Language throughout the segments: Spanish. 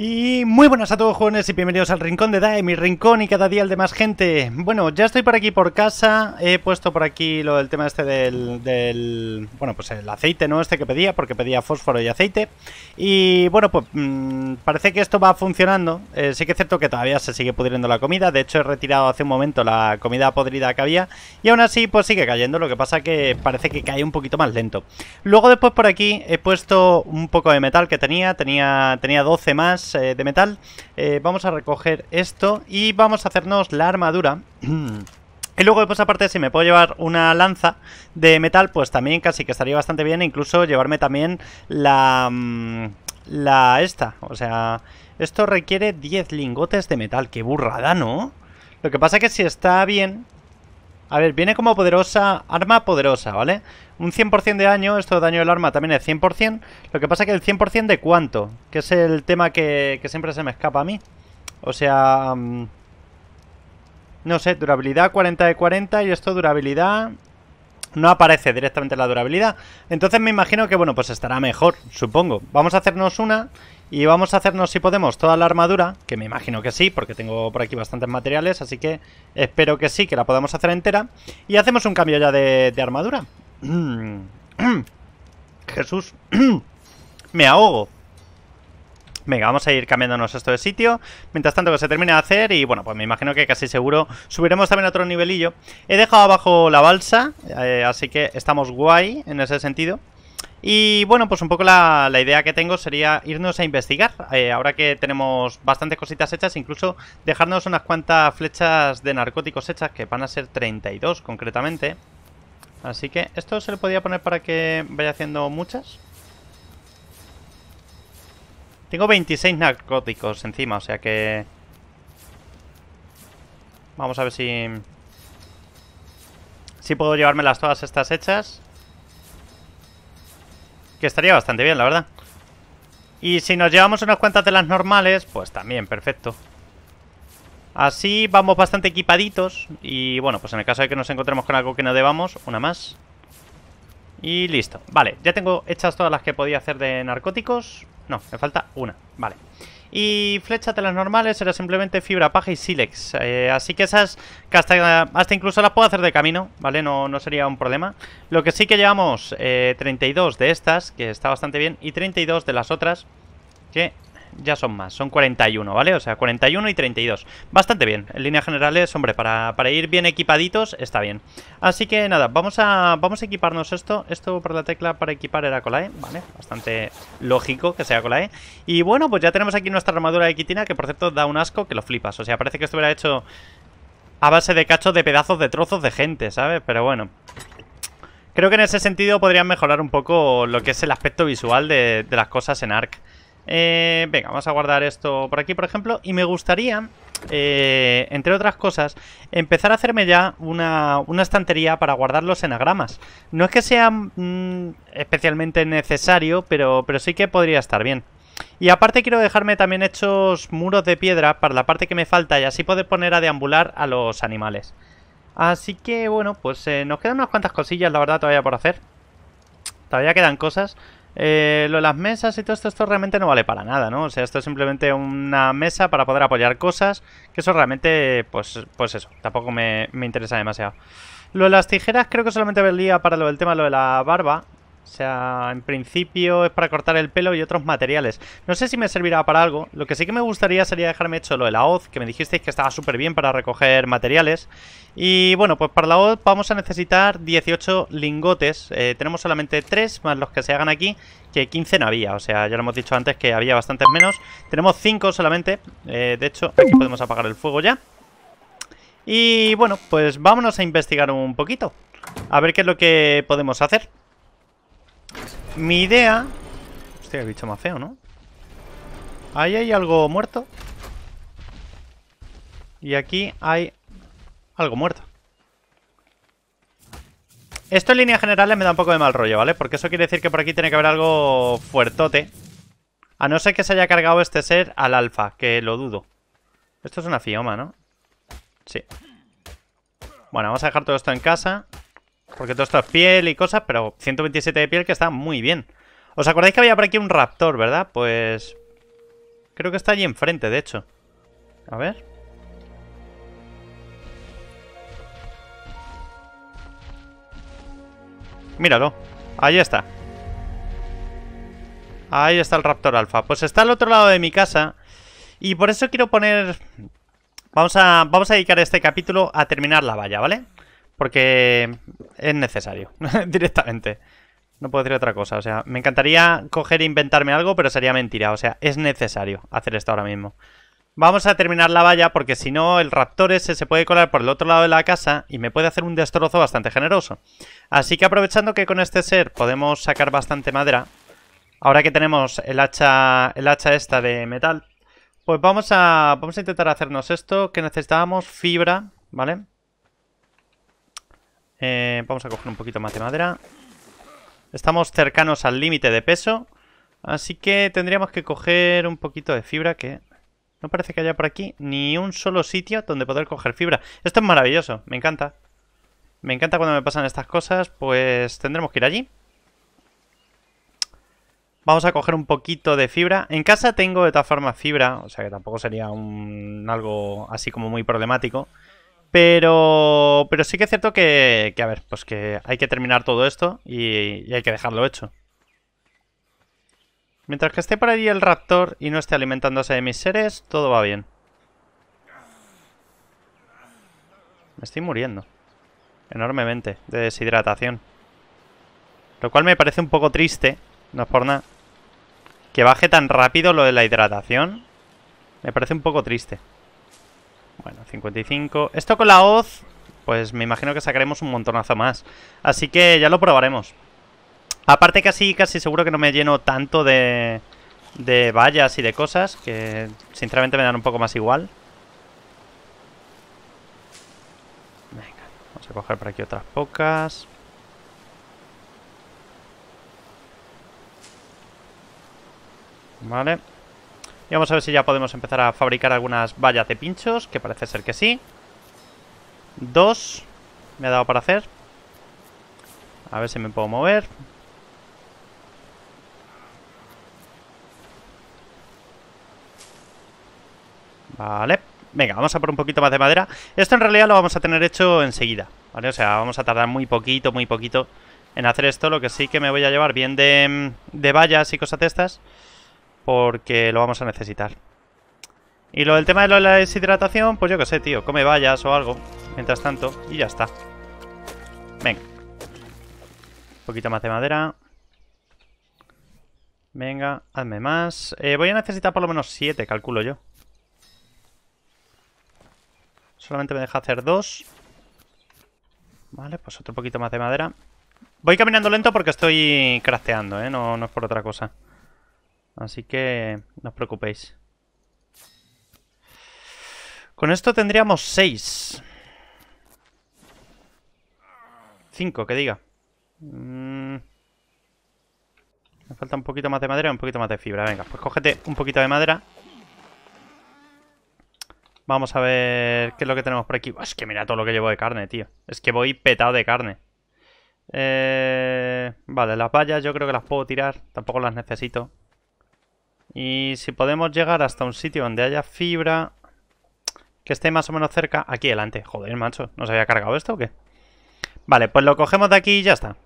Y muy buenas a todos jóvenes y bienvenidos al Rincón de Dae, mi rincón y cada día el de más gente. Bueno, ya estoy por aquí por casa, he puesto por aquí lo del tema este del, bueno, pues el aceite, ¿no? Este que pedía, porque pedía fósforo y aceite. Y bueno, pues mm, parece que esto va funcionando. Eh, sí que es cierto que todavía se sigue pudriendo la comida, de hecho he retirado hace un momento la comida podrida que había y aún así pues sigue cayendo, lo que pasa que parece que cae un poquito más lento. Luego después por aquí he puesto un poco de metal que tenía, tenía, tenía 12 más. Eh, de metal. Eh, vamos a recoger esto y vamos a hacernos la armadura. Y luego pues aparte si me puedo llevar una lanza de metal pues también casi que estaría bastante bien. Incluso llevarme también la... Mm, la esta, o sea, esto requiere 10 lingotes de metal, qué burrada, ¿no? Lo que pasa es que si está bien, a ver, viene como poderosa, arma poderosa, ¿vale? Un 100% de daño, esto daño del arma también es 100%. Lo que pasa que el 100% de cuánto, que es el tema que, siempre se me escapa a mí. O sea... Mm, no sé, durabilidad 40 de 40 y esto durabilidad no aparece directamente la durabilidad. Entonces me imagino que, bueno, pues estará mejor, supongo. Vamos a hacernos una y vamos a hacernos, si podemos, toda la armadura, que me imagino que sí, porque tengo por aquí bastantes materiales, así que espero que sí, que la podamos hacer entera. Y hacemos un cambio ya de, armadura. Jesús, me ahogo. Venga, vamos a ir cambiándonos esto de sitio. Mientras tanto que se termine de hacer y bueno, pues me imagino que casi seguro subiremos también a otro nivelillo. He dejado abajo la balsa, eh, así que estamos guay en ese sentido. Y bueno, pues un poco la, idea que tengo sería irnos a investigar. Eh, ahora que tenemos bastantes cositas hechas, incluso dejarnos unas cuantas flechas de narcóticos hechas, que van a ser 32 concretamente. Así que esto se lo podía poner para que vaya haciendo muchas. Tengo 26 narcóticos encima, o sea que... Vamos a ver si... Si puedo llevármelas todas estas hechas. Que estaría bastante bien, la verdad. Y si nos llevamos unas cuantas de las normales, pues también, perfecto. Así vamos bastante equipaditos. Y bueno, pues en el caso de que nos encontremos con algo que no debamos, una más. Y listo. Vale, ya tengo hechas todas las que podía hacer de narcóticos. No, me falta una. Vale. Y flecha de las normales era simplemente fibra, paja y sílex. Eh, así que esas hasta, incluso las puedo hacer de camino, ¿vale? No, no sería un problema. Lo que sí que llevamos 32 eh, de estas, que está bastante bien, y 32 de las otras, que ya son más, son 41, ¿vale? O sea, 41 y 32. Bastante bien, en líneas generales, hombre, para, ir bien equipaditos está bien. Así que nada, vamos a, vamos a equiparnos esto. Esto por la tecla para equipar era Colae, ¿vale? Bastante lógico que sea Colae. Y bueno, pues ya tenemos aquí nuestra armadura de Kitina, que por cierto da un asco que lo flipas. O sea, parece que esto hubiera hecho a base de cachos de pedazos de trozos de gente, ¿sabes? Pero bueno... Creo que en ese sentido podrían mejorar un poco lo que es el aspecto visual de, de las cosas en ARC. Eh, venga, vamos a guardar esto por aquí, por ejemplo. Y me gustaría, eh, entre otras cosas, empezar a hacerme ya una, estantería para guardar los enagramas. No es que sea mm, especialmente necesario, pero, pero sí que podría estar bien. Y aparte quiero dejarme también hechos muros de piedra para la parte que me falta y así poder poner a deambular a los animales. Así que bueno, pues eh, nos quedan unas cuantas cosillas, la verdad, todavía por hacer. Todavía quedan cosas. Eh, lo de las mesas y todo esto, esto realmente no vale para nada, ¿no? O sea, esto es simplemente una mesa para poder apoyar cosas, que eso realmente, pues, pues eso, tampoco me, me interesa demasiado. Lo de las tijeras creo que solamente valía para lo del tema lo de la barba, o sea, en principio es para cortar el pelo y otros materiales. No sé si me servirá para algo. Lo que sí que me gustaría sería dejarme hecho lo de la hoz, que me dijisteis que estaba súper bien para recoger materiales. Y bueno, pues para la hoz vamos a necesitar 18 lingotes. Eh, tenemos solamente 3 más los que se hagan aquí, que 15 no había. O sea, ya lo hemos dicho antes que había bastantes menos. Tenemos 5 solamente. Eh, de hecho, aquí podemos apagar el fuego ya. Y bueno, pues vámonos a investigar un poquito. A ver qué es lo que podemos hacer. Mi idea... Hostia, el bicho más feo, ¿no? Ahí hay algo muerto. Y aquí hay algo muerto. Esto en línea generales me da un poco de mal rollo, ¿vale? Porque eso quiere decir que por aquí tiene que haber algo fuertote. A no ser que se haya cargado este ser al alfa, que lo dudo. Esto es una fioma, ¿no? Sí. Bueno, vamos a dejar todo esto en casa. Porque todo esto es piel y cosas, pero 127 de piel que está muy bien. ¿Os acordáis que había por aquí un raptor, verdad? Pues... Creo que está allí enfrente, de hecho. A ver... Míralo. Ahí está. Ahí está el Raptor alfa Pues está al otro lado de mi casa. Y por eso quiero poner... Vamos a, vamos a dedicar este capítulo a terminar la valla, ¿vale? Porque es necesario, directamente. No puedo decir otra cosa, o sea, me encantaría coger e inventarme algo, pero sería mentira, o sea, es necesario hacer esto ahora mismo. Vamos a terminar la valla porque si no el raptor ese se puede colar por el otro lado de la casa y me puede hacer un destrozo bastante generoso. Así que aprovechando que con este ser podemos sacar bastante madera, ahora que tenemos el hacha, el hacha esta de metal, pues vamos a, vamos a intentar hacernos esto que necesitábamos, fibra, ¿vale? vale eh, vamos a coger un poquito más de madera. Estamos cercanos al límite de peso. Así que tendríamos que coger un poquito de fibra que... No parece que haya por aquí ni un solo sitio donde poder coger fibra. Esto es maravilloso, me encanta. Me encanta cuando me pasan estas cosas, pues tendremos que ir allí. Vamos a coger un poquito de fibra. En casa tengo de todas formas fibra, o sea que tampoco sería un algo así como muy problemático. Pero, pero sí que es cierto que, a ver, pues que hay que terminar todo esto y, hay que dejarlo hecho. Mientras que esté por allí el raptor y no esté alimentándose de mis seres, todo va bien. Me estoy muriendo. Enormemente, de deshidratación. Lo cual me parece un poco triste, no es por nada. Que baje tan rápido lo de la hidratación. Me parece un poco triste. Bueno, 55. Esto con la hoz, pues me imagino que sacaremos un montonazo más. Así que ya lo probaremos. Aparte casi, casi seguro que no me lleno tanto de, de vallas y de cosas, que sinceramente me dan un poco más igual. Venga, vamos a coger por aquí otras pocas. Vale. Y vamos a ver si ya podemos empezar a fabricar algunas vallas de pinchos, que parece ser que sí. Dos. Me ha dado para hacer. A ver si me puedo mover. Vale. Venga, vamos a por un poquito más de madera. Esto en realidad lo vamos a tener hecho enseguida, ¿vale? O sea, vamos a tardar muy poquito, muy poquito en hacer esto. Lo que sí que me voy a llevar bien de, de vallas y cosas de estas porque lo vamos a necesitar. Y lo del tema de la deshidratación, pues yo qué sé, tío. Come vallas o algo, mientras tanto, y ya está. Venga. Un poquito más de madera. Venga, hazme más. Eh, voy a necesitar por lo menos 7, calculo yo. Solamente me deja hacer dos. Vale, pues otro poquito más de madera. Voy caminando lento porque estoy crafteando, ¿eh? No, no es por otra cosa. Así que no os preocupéis. Con esto tendríamos 6. 5, que diga. Mm. Me falta un poquito más de madera y un poquito más de fibra. Venga, pues cógete un poquito de madera. Vamos a ver qué es lo que tenemos por aquí. Es que mira todo lo que llevo de carne, tío. Es que voy petado de carne. Eh, vale, las vallas yo creo que las puedo tirar. Tampoco las necesito. Y si podemos llegar hasta un sitio donde haya fibra... Que esté más o menos cerca... Aquí delante. Joder, macho. ¿No se había cargado esto o qué? Vale, pues lo cogemos de aquí y ya está.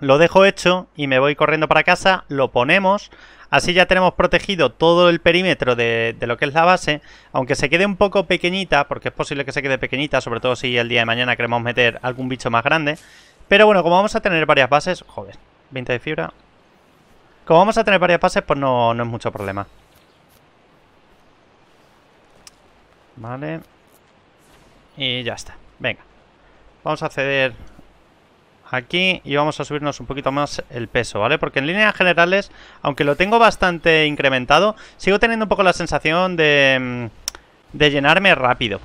Lo dejo hecho y me voy corriendo para casa. Lo ponemos. Así ya tenemos protegido todo el perímetro de, de, lo que es la base, aunque se quede un poco pequeñita, porque es posible que se quede pequeñita, sobre todo si el día de mañana queremos meter algún bicho más grande. Pero bueno, como vamos a tener varias bases... Joder, 20 de fibra, como vamos a tener varias pases, pues no, es mucho problema. Vale. Y ya está. Venga. Vamos a acceder aquí y vamos a subirnos un poquito más el peso, ¿vale? Porque en líneas generales, aunque lo tengo bastante incrementado, sigo teniendo un poco la sensación de, mm, de llenarme rápido.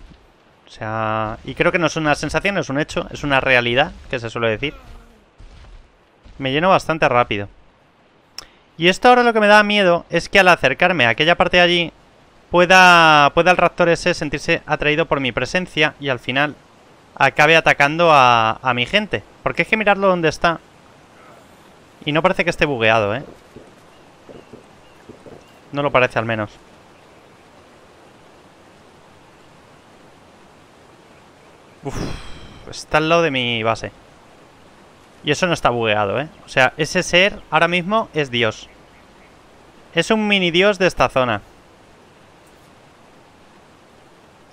O sea, y creo que no es una sensación, es un hecho, es una realidad, que se suele decir. Me lleno bastante rápido. Y esto ahora lo que me da miedo es que al acercarme a aquella parte de allí pueda, pueda el raptor ese sentirse atraído por mi presencia y al final acabe atacando a, mi gente. Porque es que mirarlo donde está. Y no parece que esté bugueado, ¿eh? No lo parece al menos. Uf, está al lado de mi base. Y eso no está bugueado, ¿eh? O sea, ese ser ahora mismo es Dios. Es un mini dios de esta zona.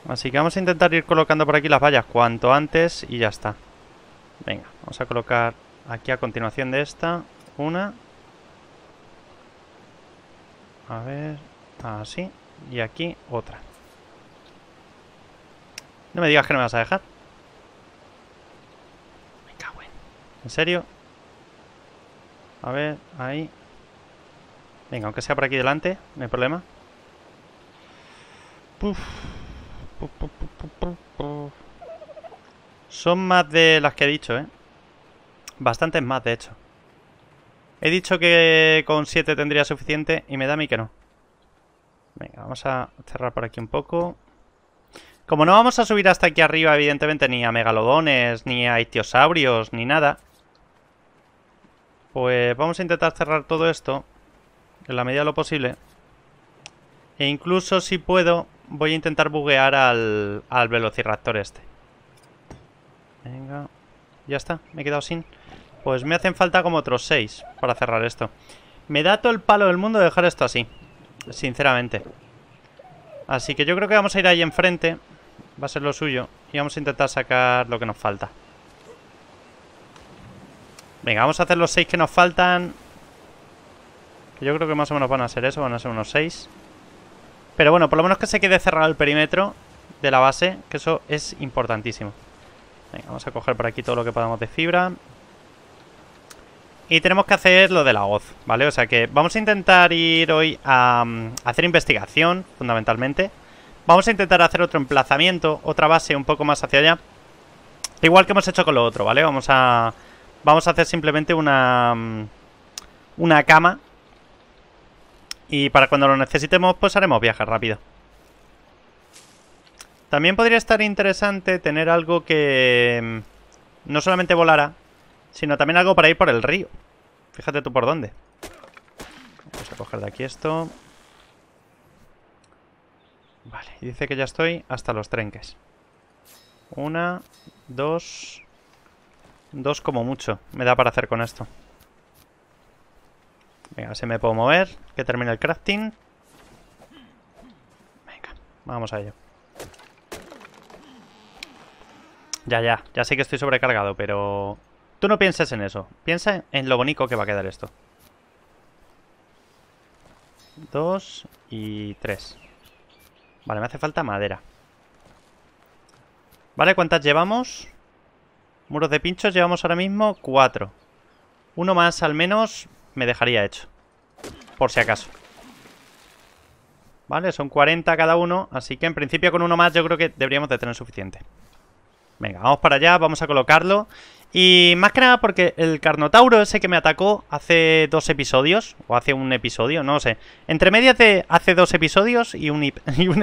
Así que vamos a intentar ir colocando por aquí las vallas cuanto antes y ya está. Venga, vamos a colocar aquí a continuación de esta. Una. A ver, así. Y aquí otra. No me digas que no me vas a dejar. Me cago en. ¿En serio? A ver, ahí. Venga, aunque sea por aquí delante, no hay problema. Son más de las que he dicho, ¿eh? Bastantes más, de hecho. He dicho que con 7 tendría suficiente y me da a mí que no. Venga, vamos a cerrar por aquí un poco. Como no vamos a subir hasta aquí arriba, evidentemente, ni a megalodones, ni a itiosaurios, ni nada. Pues vamos a intentar cerrar todo esto en la medida de lo posible. E incluso si puedo, voy a intentar buguear al, al velociraptor este. Venga. Ya está, me he quedado sin. Pues me hacen falta como otros seis para cerrar esto. Me da todo el palo del mundo dejar esto así. Sinceramente. Así que yo creo que vamos a ir ahí enfrente. Va a ser lo suyo. Y vamos a intentar sacar lo que nos falta. Venga, vamos a hacer los seis que nos faltan. Yo creo que más o menos van a ser eso, van a ser unos 6. Pero bueno, por lo menos que se quede cerrado el perímetro de la base, que eso es importantísimo. Venga, vamos a coger por aquí todo lo que podamos de fibra. Y tenemos que hacer lo de la hoz, ¿vale? O sea que vamos a intentar ir hoy a, mm, hacer investigación, fundamentalmente. Vamos a intentar hacer otro emplazamiento, otra base un poco más hacia allá. Igual que hemos hecho con lo otro, ¿vale? Vamos a, vamos a hacer simplemente una, mm, una cama y para cuando lo necesitemos, pues haremos viajes rápido. También podría estar interesante tener algo que mm, no solamente volara, sino también algo para ir por el río. Fíjate tú por dónde. Vamos a coger de aquí esto. Vale, dice que ya estoy hasta los trenques. Una, dos... Dos como mucho. Me da para hacer con esto. Venga, a ver si me puedo mover. Que termine el crafting. Venga, vamos a ello. Ya, ya. Ya sé que estoy sobrecargado, pero... Tú no pienses en eso. Piensa en lo bonito que va a quedar esto. Dos y tres. Vale, me hace falta madera. Vale, ¿cuántas llevamos? Muros de pinchos llevamos ahora mismo cuatro. Uno más al menos me dejaría hecho. Por si acaso. Vale, son 40 cada uno. Así que en principio con uno más yo creo que deberíamos de tener suficiente. Venga, vamos para allá, vamos a colocarlo. Y más que nada porque el Carnotauro ese que me atacó hace dos episodios, o hace un episodio, no lo sé. Entre medias de hace dos episodios y un,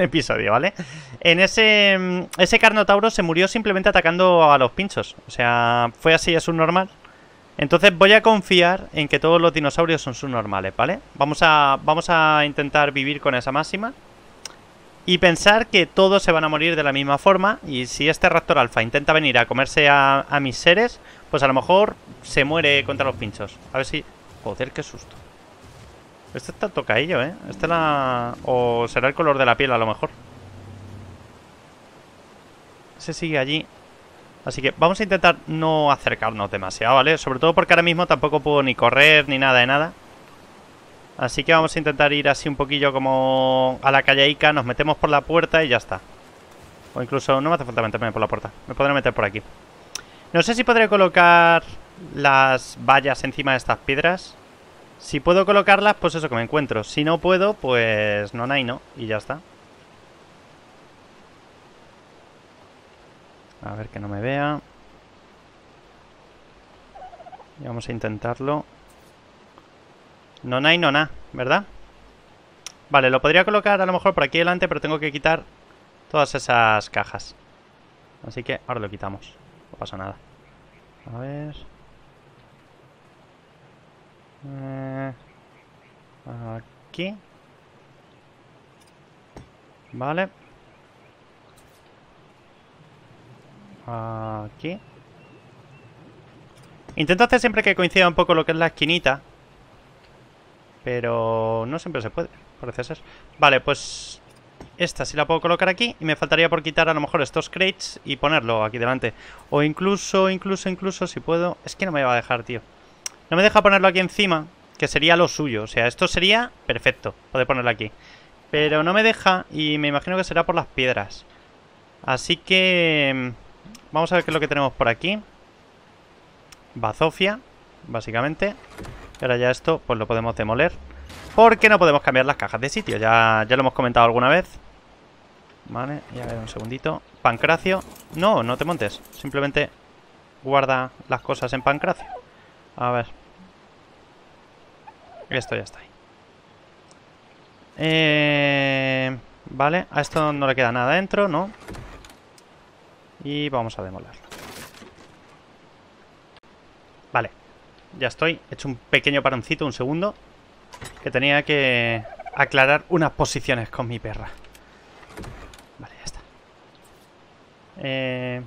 episodio, ¿vale? En ese, mm, ese Carnotauro se murió simplemente atacando a los pinchos. O sea, fue así, es un normal. Entonces voy a confiar en que todos los dinosaurios son subnormales, ¿vale? Vamos a, vamos a intentar vivir con esa máxima. Y pensar que todos se van a morir de la misma forma. Y si este raptor alfa intenta venir a comerse a, mis seres, pues a lo mejor se muere contra los pinchos. A ver si... Joder, qué susto. Este está tocaillo, ¿eh? Este la... O será el color de la piel, a lo mejor. Se sigue allí. Así que vamos a intentar no acercarnos demasiado, ¿vale? Sobre todo porque ahora mismo tampoco puedo ni correr ni nada de nada. Así que vamos a intentar ir así un poquillo como a la calle Ica, nos metemos por la puerta y ya está. O incluso no me hace falta meterme por la puerta, me podré meter por aquí. No sé si podré colocar las vallas encima de estas piedras. Si puedo colocarlas, pues eso que me encuentro. Si no puedo, pues no, hay, no. Y ya está. A ver que no me vea. Y vamos a intentarlo. Nona y nona, ¿verdad? Vale, lo podría colocar a lo mejor por aquí delante, pero tengo que quitar todas esas cajas. Así que ahora lo quitamos. No pasa nada. A ver... Eh, aquí. Vale. Aquí. Intento hacer siempre que coincida un poco lo que es la esquinita. Pero no siempre se puede, parece ser. Vale, pues esta sí la puedo colocar aquí y me faltaría por quitar a lo mejor estos crates y ponerlo aquí delante. O incluso, incluso, incluso, si puedo... Es que no me va a dejar, tío. No me deja ponerlo aquí encima, que sería lo suyo. O sea, esto sería perfecto, poder ponerlo aquí. Pero no me deja y me imagino que será por las piedras. Así que... Mm, vamos a ver qué es lo que tenemos por aquí. Bazofia, básicamente. Y ahora ya esto, pues lo podemos demoler. Porque no podemos cambiar las cajas de sitio. Ya, ya lo hemos comentado alguna vez. Vale, ya a ver un segundito. Pancracio. No, no te montes. Simplemente guarda las cosas en Pancracio. A ver. Esto ya está ahí. Eh, vale, a esto no le queda nada dentro, ¿no? Y vamos a demolarlo Vale. Ya estoy. He hecho un pequeño paroncito, un segundo. Que tenía que aclarar unas posiciones con mi perra. Vale, ya está. Eh,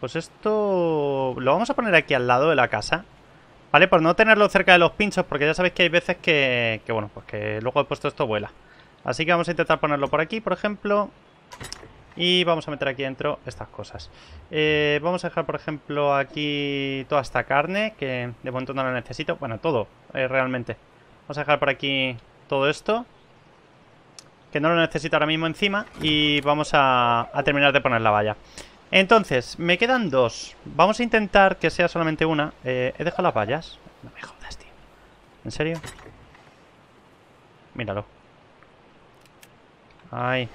pues esto... Lo vamos a poner aquí al lado de la casa. ¿Vale? Por no tenerlo cerca de los pinchos, porque ya sabéis que hay veces que... Que bueno, pues que luego he puesto esto vuela. Así que vamos a intentar ponerlo por aquí, por ejemplo. Y vamos a meter aquí dentro estas cosas. Eh, vamos a dejar, por ejemplo, aquí toda esta carne, que de momento no la necesito. Bueno, todo, eh, realmente. Vamos a dejar por aquí todo esto, que no lo necesito ahora mismo encima. Y vamos a, terminar de poner la valla. Entonces, me quedan dos. Vamos a intentar que sea solamente una. Eh, he dejado las vallas. No me jodas, tío. ¿En serio? Míralo. Ay,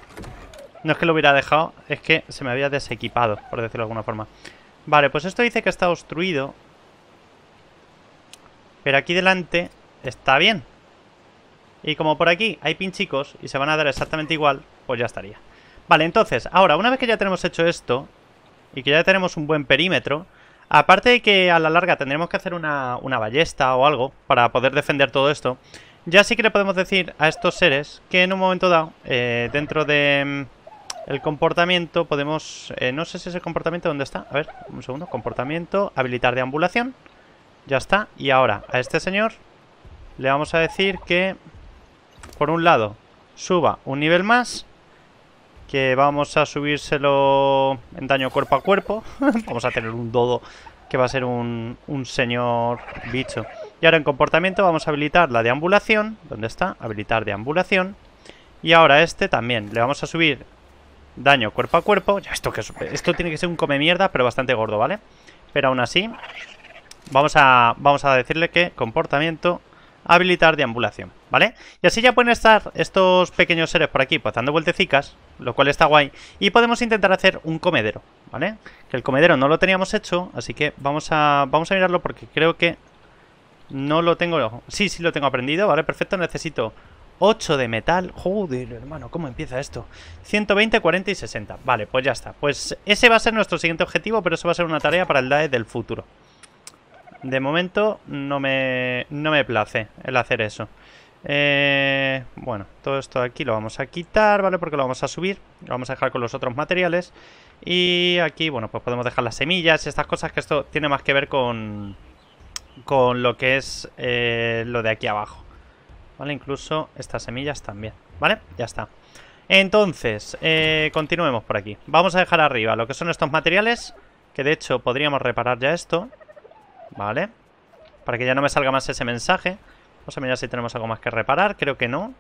no es que lo hubiera dejado, es que se me había desequipado, por decirlo de alguna forma. Vale, pues esto dice que está obstruido. Pero aquí delante está bien. Y como por aquí hay pinchicos y se van a dar exactamente igual, pues ya estaría. Vale, entonces, ahora, una vez que ya tenemos hecho esto, y que ya tenemos un buen perímetro, aparte de que a la larga tendremos que hacer una, ballesta o algo para poder defender todo esto, ya sí que le podemos decir a estos seres que en un momento dado, eh, dentro de mm, el comportamiento podemos... Eh, no sé si ese comportamiento dónde está. A ver, un segundo. Comportamiento, habilitar deambulación. Ya está. Y ahora a este señor le vamos a decir que, por un lado, suba un nivel más. Que vamos a subírselo en daño cuerpo a cuerpo. vamos a tener un dodo que va a ser un, un señor bicho. Y ahora en comportamiento vamos a habilitar la deambulación. ¿Dónde está? Habilitar deambulación. Y ahora este también. Le vamos a subir Daño cuerpo a cuerpo. ya Esto, que es, esto tiene que ser un come mierda, pero bastante gordo, ¿vale? Pero aún así, vamos a, vamos a decirle que comportamiento, habilitar ambulación ¿vale? Y así ya pueden estar estos pequeños seres por aquí, pasando pues, dando vueltecicas, lo cual está guay. Y podemos intentar hacer un comedero, ¿vale? Que el comedero no lo teníamos hecho, así que vamos a, vamos a mirarlo porque creo que no lo tengo... Sí, sí lo tengo aprendido, ¿vale? Perfecto, necesito 8 de metal. Joder, hermano, ¿cómo empieza esto? 120, 40 y 60. Vale, pues ya está. Pues ese va a ser nuestro siguiente objetivo, pero eso va a ser una tarea para el DAE del futuro. De momento no me, no me place el hacer eso. Eh, bueno, todo esto de aquí lo vamos a quitar, ¿vale? Porque lo vamos a subir. Lo vamos a dejar con los otros materiales. Y aquí, bueno, pues podemos dejar las semillas, estas cosas que esto tiene más que ver con, con lo que es eh, lo de aquí abajo. ¿vale? Incluso estas semillas también, ¿vale? Ya está. Entonces, eh, continuemos por aquí. Vamos a dejar arriba lo que son estos materiales, que de hecho podríamos reparar ya esto, ¿vale? Para que ya no me salga más ese mensaje. Vamos a mirar si tenemos algo más que reparar, creo que no.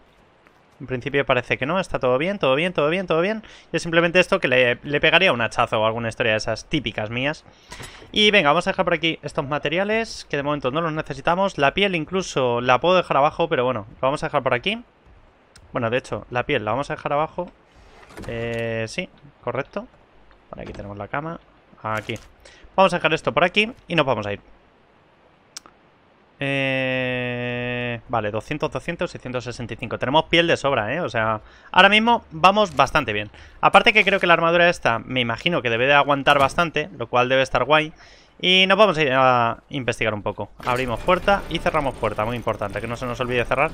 En principio parece que no, está todo bien, todo bien, todo bien, todo bien. Y es simplemente esto que le, pegaría un hachazo o alguna historia de esas típicas mías. Y venga, vamos a dejar por aquí estos materiales, que de momento no los necesitamos. La piel incluso la puedo dejar abajo, pero bueno, la vamos a dejar por aquí. Bueno, de hecho, la piel la vamos a dejar abajo. Eh, sí, correcto. Por aquí tenemos la cama. Aquí. Vamos a dejar esto por aquí y nos vamos a ir. Eh, vale, 200, 200, 665. Tenemos piel de sobra, ¿eh? O sea, ahora mismo vamos bastante bien. Aparte que creo que la armadura esta, me imagino que debe de aguantar bastante, lo cual debe estar guay. Y nos vamos a ir a investigar un poco. Abrimos puerta y cerramos puerta, muy importante, que no se nos olvide cerrar.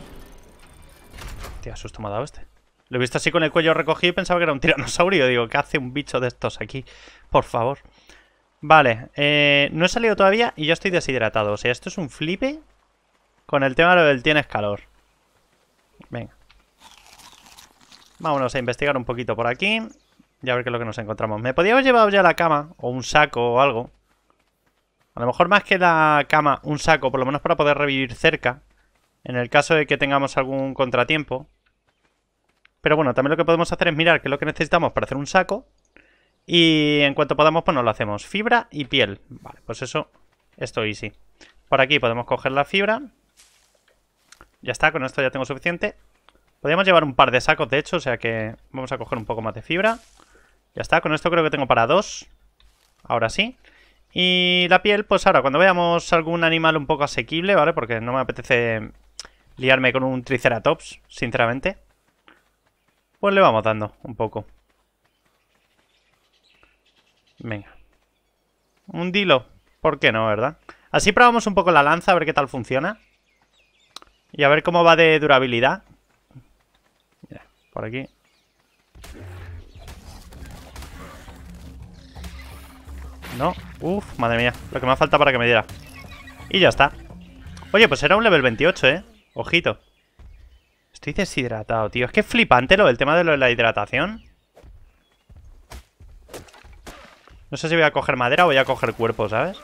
Tío, susto me ha dado este. Lo he visto así con el cuello recogido y pensaba que era un tiranosaurio. Digo, ¿qué hace un bicho de estos aquí? Por favor. Vale, eh, no he salido todavía y ya estoy deshidratado. O sea, esto es un flipe con el tema de lo del tienes calor. Venga. Vámonos a investigar un poquito por aquí y a ver qué es lo que nos encontramos. Me podíamos llevar ya la cama o un saco o algo. A lo mejor más que la cama, un saco, por lo menos para poder revivir cerca. En el caso de que tengamos algún contratiempo. Pero bueno, también lo que podemos hacer es mirar qué es lo que necesitamos para hacer un saco y en cuanto podamos, pues nos lo hacemos. Fibra y piel. Vale, pues eso, esto easy. Por aquí podemos coger la fibra. Ya está, con esto ya tengo suficiente. Podríamos llevar un par de sacos, de hecho, o sea que vamos a coger un poco más de fibra. Ya está, con esto creo que tengo para dos. Ahora sí. Y la piel, pues ahora, cuando veamos algún animal un poco asequible, ¿vale? Porque no me apetece liarme con un triceratops, sinceramente. Pues le vamos dando un poco. Venga. Un dilo. ¿Por qué no, verdad? Así probamos un poco la lanza, a ver qué tal funciona. Y a ver cómo va de durabilidad. Mira, por aquí. No. Uf, madre mía. Lo que me falta para que me diera. Y ya está. Oye, pues era un level 28, ¿eh? Ojito. Estoy deshidratado, tío. Es que es flipante lo del tema de la hidratación. No sé si voy a coger madera o voy a coger cuerpo, ¿sabes?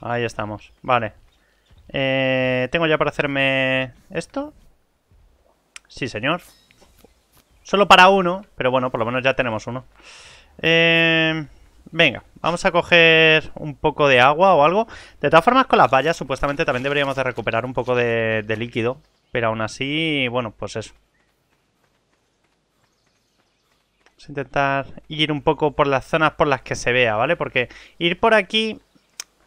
Ahí estamos, vale eh, ¿Tengo ya para hacerme esto? Sí, señor Solo para uno, pero bueno, por lo menos ya tenemos uno eh, Venga, vamos a coger un poco de agua o algo De todas formas, con las vallas supuestamente también deberíamos de recuperar un poco de líquido Pero aún así, bueno, pues eso Vamos a intentar ir un poco por las zonas por las que se vea, ¿vale? Porque ir por aquí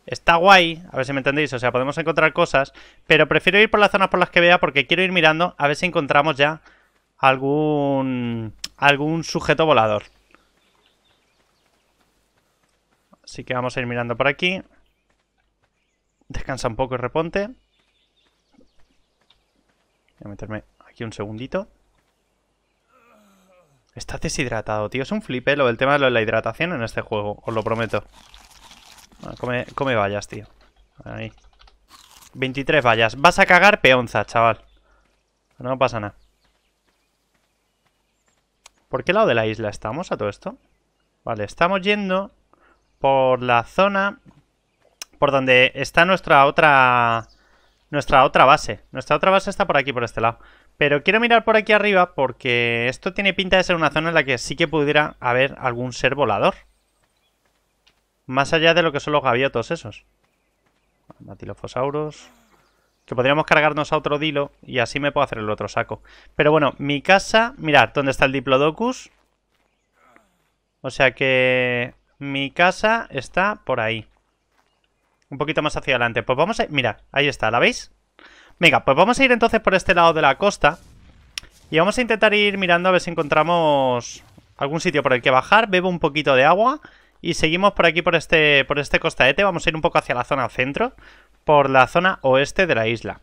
está guay, a ver si me entendéis, o sea, podemos encontrar cosas, pero prefiero ir por las zonas por las que vea porque quiero ir mirando a ver si encontramos ya algún algún sujeto volador. Así que vamos a ir mirando por aquí. Descansa un poco y reponte. Voy a meterme aquí un segundito. Estás deshidratado, tío. Es un flipelo el tema de la hidratación en este juego, os lo prometo. Ah, come, come vallas, tío. Ahí. 23 vallas. Vas a cagar peonza, chaval. No pasa nada. ¿Por qué lado de la isla estamos a todo esto? Vale, estamos yendo por la zona por donde está nuestra otra nuestra otra base. Nuestra otra base está por aquí, por este lado. Pero quiero mirar por aquí arriba porque esto tiene pinta de ser una zona en la que sí que pudiera haber algún ser volador. Más allá de lo que son los gaviotos esos. Matilofosauros. Que podríamos cargarnos a otro dilo y así me puedo hacer el otro saco. Pero bueno, mi casa... Mirad, ¿dónde está el Diplodocus? O sea que... Mi casa está por ahí. Un poquito más hacia adelante. Pues vamos a... mira, ahí está, ¿la veis? Venga, pues vamos a ir entonces por este lado de la costa. Y vamos a intentar ir mirando a ver si encontramos algún sitio por el que bajar. Bebo un poquito de agua. Y seguimos por aquí, por este, por este costaete. Vamos a ir un poco hacia la zona centro. Por la zona oeste de la isla.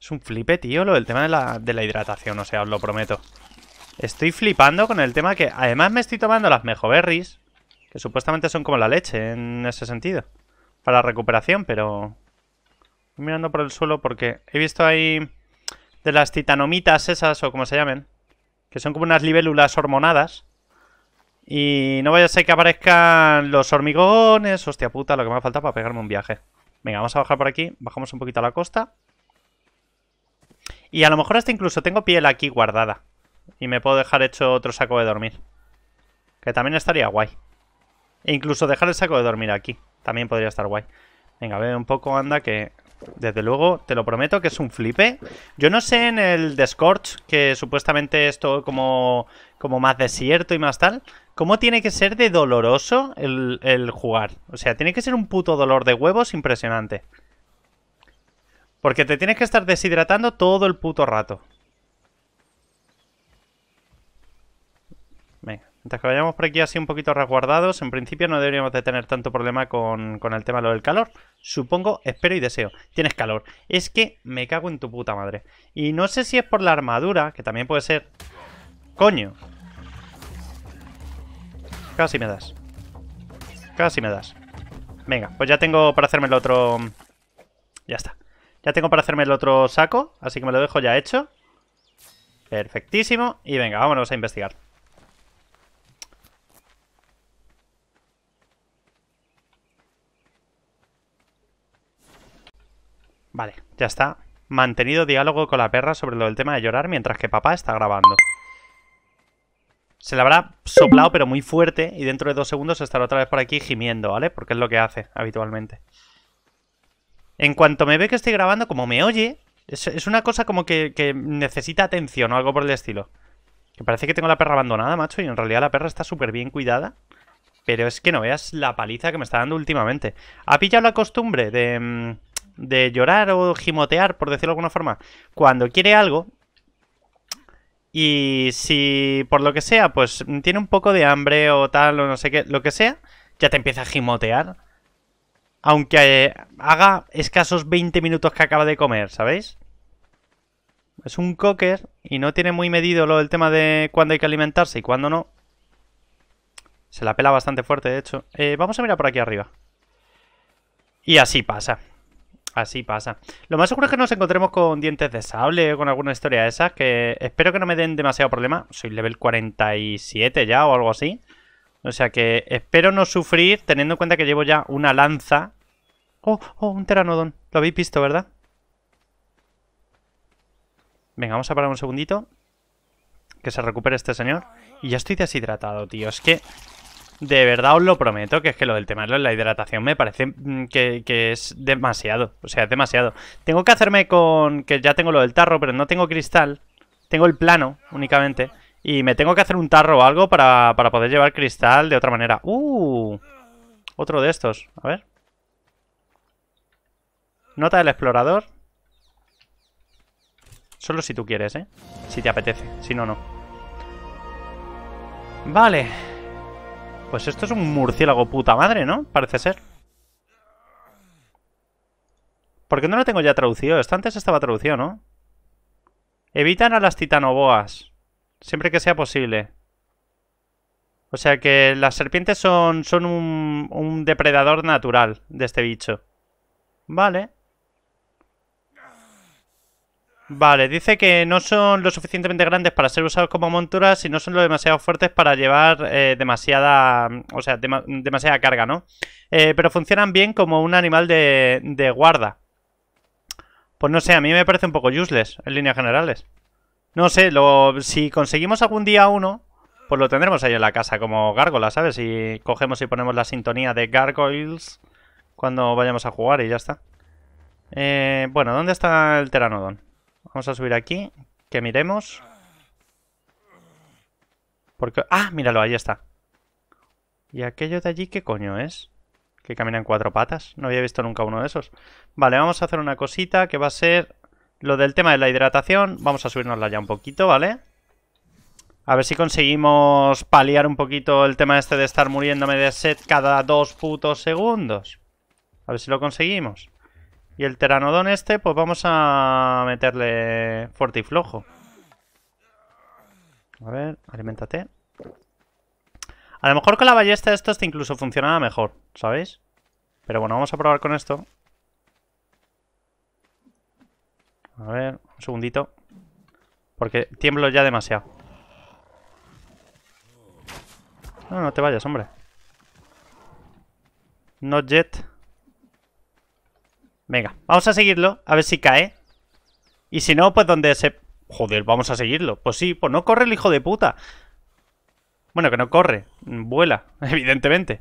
Es un flipe, tío, lo del tema de la, de la hidratación. O sea, os lo prometo. Estoy flipando con el tema que... Además me estoy tomando las mejoberries. Que supuestamente son como la leche en ese sentido. Para la recuperación, pero mirando por el suelo porque he visto ahí de las titanomitas esas, o como se llamen, que son como unas libélulas hormonadas. Y no vaya a ser que aparezcan los hormigones. Hostia puta, lo que me ha para pegarme un viaje. Venga, vamos a bajar por aquí. Bajamos un poquito a la costa. Y a lo mejor hasta incluso tengo piel aquí guardada. Y me puedo dejar hecho otro saco de dormir. Que también estaría guay. E incluso dejar el saco de dormir aquí. También podría estar guay. Venga, ve un poco, anda, que desde luego, te lo prometo que es un flipe. Yo no sé en el de Scorch, que supuestamente es todo como, más desierto y más tal, cómo tiene que ser de doloroso el, el jugar. O sea, tiene que ser un puto dolor de huevos impresionante. Porque te tienes que estar deshidratando todo el puto rato. Mientras que vayamos por aquí así un poquito resguardados, en principio no deberíamos de tener tanto problema con, con el tema lo del calor. Supongo, espero y deseo. Tienes calor. Es que me cago en tu puta madre. Y no sé si es por la armadura, que también puede ser. Coño. Casi me das. Casi me das. Venga, pues ya tengo para hacerme el otro... Ya está. Ya tengo para hacerme el otro saco, así que me lo dejo ya hecho. Perfectísimo. Y venga, vámonos a investigar. Vale, ya está. Mantenido diálogo con la perra sobre lo del tema de llorar mientras que papá está grabando. Se le habrá soplado, pero muy fuerte, y dentro de dos segundos estará otra vez por aquí gimiendo, ¿vale? Porque es lo que hace habitualmente. En cuanto me ve que estoy grabando, como me oye, es, una cosa como que, que, necesita atención o algo por el estilo. Que parece que tengo la perra abandonada, macho, y en realidad la perra está súper bien cuidada. Pero es que no veas la paliza que me está dando últimamente. Ha pillado la costumbre de... Mm, de llorar o gimotear, por decirlo de alguna forma, cuando quiere algo. Y si por lo que sea, pues tiene un poco de hambre o tal, o no sé qué, lo que sea, ya te empieza a gimotear. Aunque haga escasos 20 minutos que acaba de comer, ¿sabéis? Es un cocker y no tiene muy medido lo del tema de cuándo hay que alimentarse y cuándo no. Se la pela bastante fuerte, de hecho. Eh, vamos a mirar por aquí arriba. Y así pasa. Así pasa. Lo más seguro es que nos encontremos con dientes de sable o con alguna historia de esas, que espero que no me den demasiado problema. Soy level 47 ya o algo así. O sea que espero no sufrir teniendo en cuenta que llevo ya una lanza. Oh, oh, un pteranodon. Lo habéis visto, ¿verdad? Venga, vamos a parar un segundito. Que se recupere este señor. Y ya estoy deshidratado, tío. Es que de verdad os lo prometo, que es que lo del tema de la hidratación me parece mm, que, es demasiado. O sea, es demasiado. Tengo que hacerme con... que ya tengo lo del tarro, pero no tengo cristal. Tengo el plano únicamente. Y me tengo que hacer un tarro o algo para, para poder llevar cristal de otra manera. ¡Uh! Otro de estos. A ver. Nota del explorador. Solo si tú quieres, ¿eh? Si te apetece. Si no, no. Vale. Pues esto es un murciélago puta madre, ¿no? Parece ser. ¿Por qué no lo tengo ya traducido? Esto antes estaba traducido, ¿no? Evitan a las titanoboas. Siempre que sea posible. O sea que las serpientes son, son un, un depredador natural de este bicho. Vale. Vale, dice que no son lo suficientemente grandes para ser usados como monturas y no son lo demasiado fuertes para llevar eh, demasiada, o sea, demasiada carga, ¿no? Eh, pero funcionan bien como un animal de, de guarda. Pues no sé, a mí me parece un poco useless en líneas generales. No sé, lo, si conseguimos algún día uno, pues lo tendremos ahí en la casa como gárgola, ¿sabes? Y cogemos y ponemos la sintonía de gargoyles cuando vayamos a jugar y ya está. Eh, bueno, ¿dónde está el Teranodon? Vamos a subir aquí, que miremos. Porque... ¡Ah! Míralo, ahí está. ¿Y aquello de allí qué coño es? Que camina en cuatro patas. No había visto nunca uno de esos. Vale, vamos a hacer una cosita que va a ser... Lo del tema de la hidratación, vamos a subirnosla ya un poquito, ¿vale? A ver si conseguimos paliar un poquito el tema este de estar muriéndome de sed cada dos putos segundos. A ver si lo conseguimos. Y el teranodón este, pues vamos a meterle fuerte y flojo. A ver, alimentate. A lo mejor con la ballesta esto este incluso funcionaba mejor, ¿sabéis? Pero bueno, vamos a probar con esto. A ver, un segundito. Porque tiemblo ya demasiado. No, no te vayas, hombre. No yet. Venga, vamos a seguirlo, a ver si cae. Y si no, pues donde se... Joder, vamos a seguirlo. Pues sí, pues no corre el hijo de puta. Bueno, que no corre, mm, vuela, evidentemente.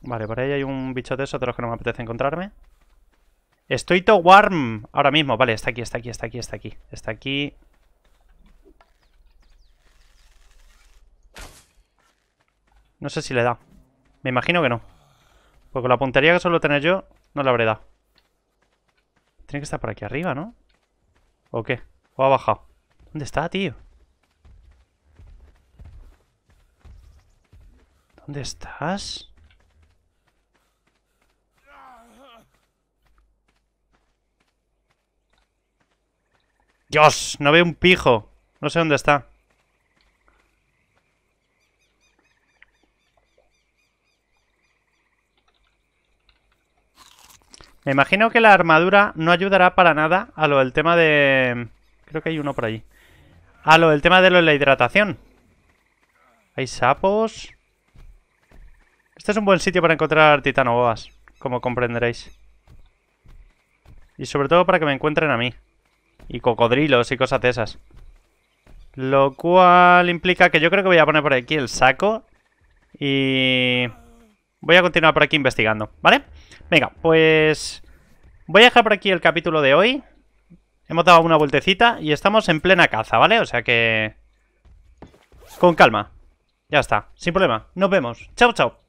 Vale, por ahí hay un bicho de esos de los que no me apetece encontrarme. Estoy to warm ahora mismo. Vale, está aquí, está aquí, está aquí, está aquí. Está aquí. No sé si le da. Me imagino que no. Porque con la puntería que suelo tener yo, no la habré dado. Tiene que estar por aquí arriba, ¿no? ¿O qué? ¿O ha bajado? ¿Dónde está, tío? ¿Dónde estás? Dios, no veo un pijo. No sé dónde está. Me imagino que la armadura no ayudará para nada a lo del tema de... Creo que hay uno por allí. A lo del tema de, la hidratación. Hay sapos. Este es un buen sitio para encontrar titanoboas, como comprenderéis. Y sobre todo para que me encuentren a mí. Y cocodrilos y cosas de esas. Lo cual implica que yo creo que voy a poner por aquí el saco. Y... Voy a continuar por aquí investigando, ¿vale? Venga, pues... Voy a dejar por aquí el capítulo de hoy. Hemos dado una vueltecita y estamos en plena caza, ¿vale? O sea que... Con calma. Ya está, sin problema. Nos vemos. Chao, chao.